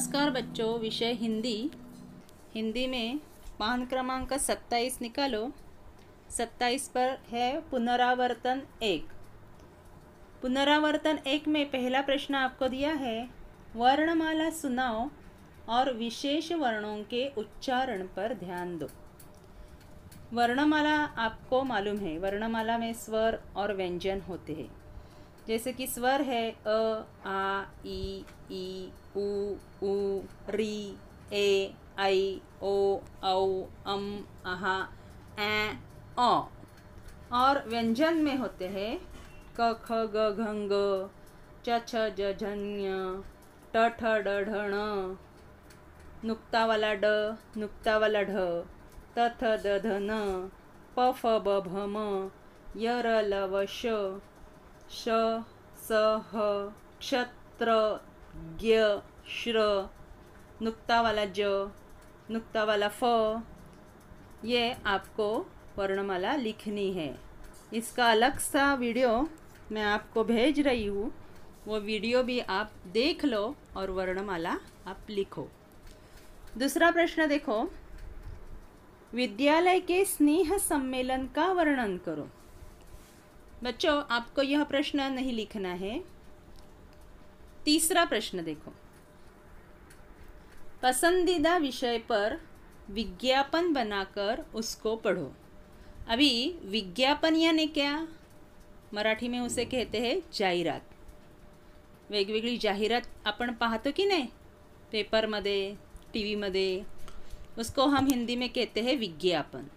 नमस्कार बच्चों विषय हिंदी हिंदी में पान क्रमांक सत्ताईस निकालो सत्ताईस पर है पुनरावर्तन एक पुनरावर्तन एक में पहला प्रश्न आपको दिया है वर्णमाला सुनाओ और विशेष वर्णों के उच्चारण पर ध्यान दो वर्णमाला आपको मालूम है वर्णमाला में स्वर और व्यंजन होते हैं जैसे कि स्वर है अ आ ई ई उ उ री ए आई ओ औ अम अह ए अ और व्यंजन में होते हैं क ख ग घंग च छ ज झन्य ट ठ ड ढण नुक्ता वाला ड नुक्ता वाला ढ त थ द ध न प फ ब भ म य र ल व श श ह क्षत्र ज्ञ श्र नुक्ता वाला ज नुक्ता वाला फ ये आपको वर्णमाला लिखनी है इसका अलग सा वीडियो मैं आपको भेज रही हूँ वो वीडियो भी आप देख लो और वर्णमाला आप लिखो दूसरा प्रश्न देखो विद्यालय के स्नेह सम्मेलन का वर्णन करो बच्चों आपको यह प्रश्न नहीं लिखना है तीसरा प्रश्न देखो पसंदीदा विषय पर विज्ञापन बनाकर उसको पढ़ो अभी विज्ञापन यानी क्या मराठी में उसे कहते हैं जाहिरात वेगवेगळी जाहिरात आपण पाहतो की नाही पेपर मधे टी वी उसको हम हिंदी में कहते हैं विज्ञापन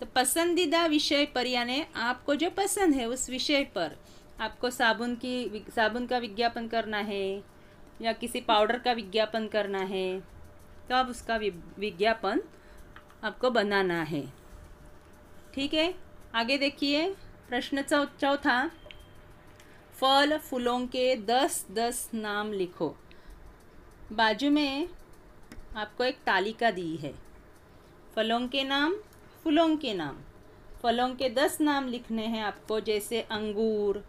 तो पसंदीदा विषय पर यानी आपको जो पसंद है उस विषय पर आपको साबुन की साबुन का विज्ञापन करना है या किसी पाउडर का विज्ञापन करना है तो आप उसका विज्ञापन आपको बनाना है ठीक है आगे देखिए प्रश्न चौ चौथा फल फूलों के दस दस नाम लिखो बाजू में आपको एक तालिका दी है फलों के नाम फूलों के नाम फलों के दस नाम लिखने हैं आपको जैसे अंगूर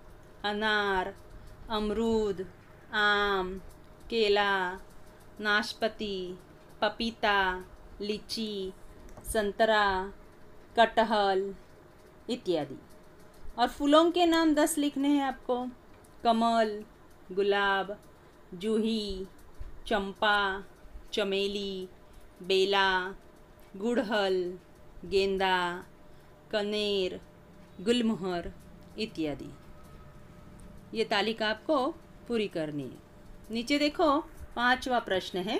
अनार अमरूद आम केला नाशपति पपीता लीची संतरा कटहल इत्यादि और फूलों के नाम दस लिखने हैं आपको कमल गुलाब जूही चंपा चमेली बेला गुड़हल गेंदा कनेर गुलमोहर इत्यादि ये तालिका आपको पूरी करनी है नीचे देखो पांचवा प्रश्न है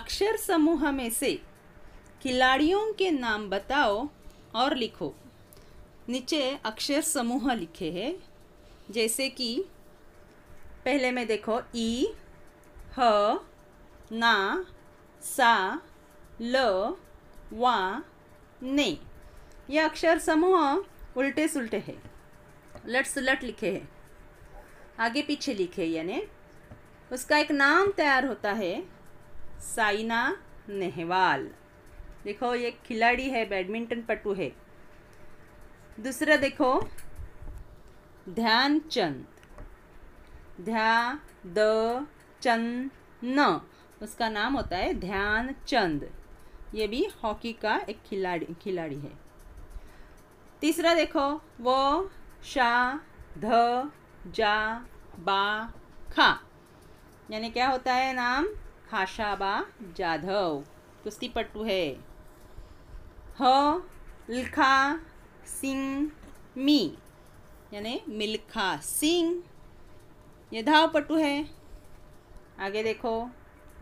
अक्षर समूह में से खिलाड़ियों के नाम बताओ और लिखो नीचे अक्षर समूह लिखे हैं जैसे कि पहले में देखो ई ह ना सा ल वा नहीं यह अक्षर समूह उल्टे सुलटे है लट सुलट लिखे हैं आगे पीछे लिखे यानी उसका एक नाम तैयार होता है साइना नेहवाल देखो ये खिलाड़ी है बैडमिंटन पटु है दूसरा देखो ध्यानचंद ध्या द चंद न उसका नाम होता है ध्यानचंद ये भी हॉकी का एक खिलाड़ी खिलाड़ी है तीसरा देखो व शा ध जा बा खा यानी क्या होता है नाम बा जाधव कुश्ती पट्टू है ह लिखा सिंह मी यानी मिलखा सिंह ये धाव पट्टू है आगे देखो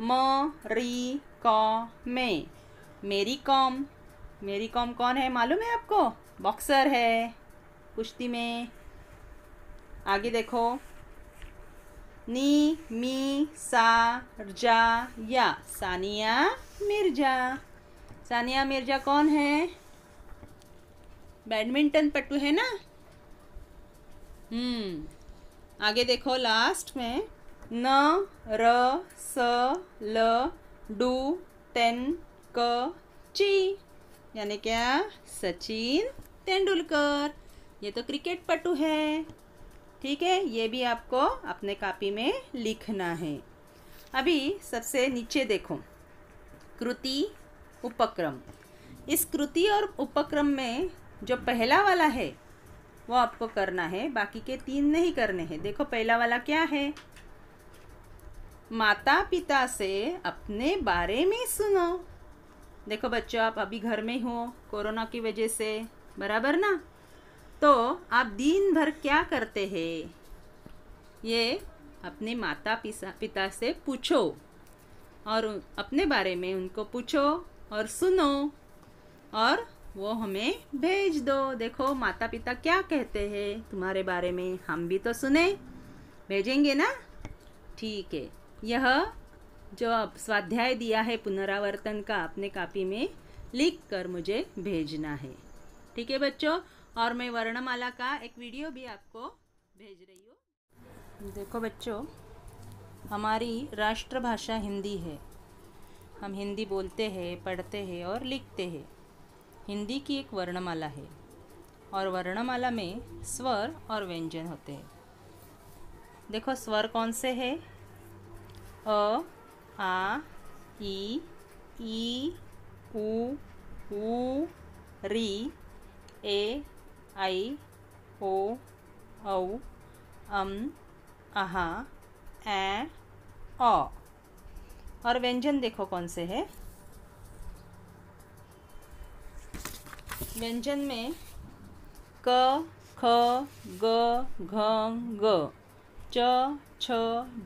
म री क में मेरी कॉम मेरी कॉम कौन है मालूम है आपको बॉक्सर है कुश्ती में आगे देखो नी मी सा जा या सानिया मिर्जा सानिया मिर्जा कौन है बैडमिंटन पट्टू है ना हम्म आगे देखो लास्ट में न र स ल डू टेन क ची यानी क्या सचिन तेंदुलकर ये तो क्रिकेट पटु है ठीक है ये भी आपको अपने कापी में लिखना है अभी सबसे नीचे देखो कृति उपक्रम इस कृति और उपक्रम में जो पहला वाला है वो आपको करना है बाकी के तीन नहीं करने हैं देखो पहला वाला क्या है माता पिता से अपने बारे में सुनो देखो बच्चों आप अभी घर में हो कोरोना की वजह से बराबर ना तो आप दिन भर क्या करते हैं ये अपने माता पिता पिता से पूछो और अपने बारे में उनको पूछो और सुनो और वो हमें भेज दो देखो माता पिता क्या कहते हैं तुम्हारे बारे में हम भी तो सुने भेजेंगे ना ठीक है यह जो आप स्वाध्याय दिया है पुनरावर्तन का अपने कापी में लिख कर मुझे भेजना है ठीक है बच्चों और मैं वर्णमाला का एक वीडियो भी आपको भेज रही हूँ देखो बच्चों हमारी राष्ट्रभाषा हिंदी है हम हिंदी बोलते हैं पढ़ते हैं और लिखते हैं हिंदी की एक वर्णमाला है और वर्णमाला में स्वर और व्यंजन होते हैं देखो स्वर कौन से है अ a i i u u ri ए ऐ ओ औ अम अहा ए औ और व्यंजन देखो कौन से है व्यंजन में क ख ग घ ग च छ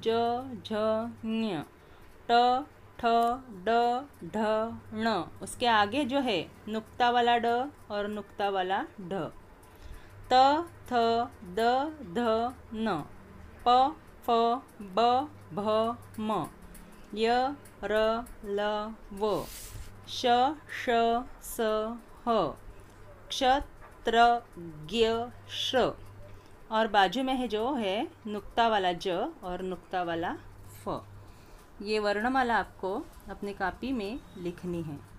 ज झ ञ ट ठ ड ढ ण उसके आगे जो है नुक्ता वाला ड और नुक्ता वाला ढ त थ द ध न प फ ब भ म य र ल व श श स ह क्षत्र ज्ञ श और बाजू में है जो है नुक्ता वाला ज और नुक्ता वाला फ ये वर्णमाला आपको अपने कापी में लिखनी है